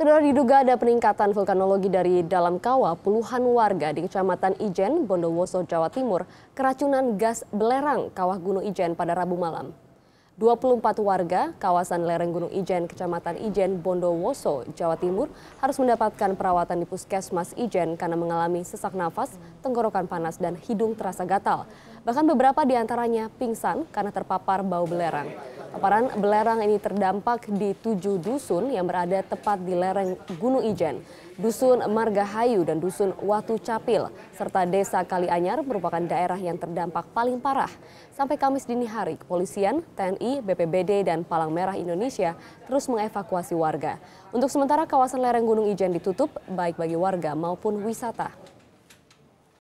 Saudara diduga ada peningkatan vulkanologi dari dalam kawah puluhan warga di Kecamatan Ijen, Bondowoso, Jawa Timur keracunan gas belerang kawah Gunung Ijen pada Rabu malam. 24 warga kawasan lereng Gunung Ijen, Kecamatan Ijen, Bondowoso, Jawa Timur harus mendapatkan perawatan di Puskesmas Ijen karena mengalami sesak nafas, tenggorokan panas, dan hidung terasa gatal. Bahkan beberapa di antaranya pingsan karena terpapar bau belerang. Paparan belerang ini terdampak di tujuh dusun yang berada tepat di lereng Gunung Ijen. Dusun Margahayu dan Dusun Watu Capil, serta Desa Kalianyar merupakan daerah yang terdampak paling parah. Sampai Kamis dini hari, kepolisian, TNI, BPBD, dan Palang Merah Indonesia terus mengevakuasi warga. Untuk sementara, kawasan lereng Gunung Ijen ditutup, baik bagi warga maupun wisata.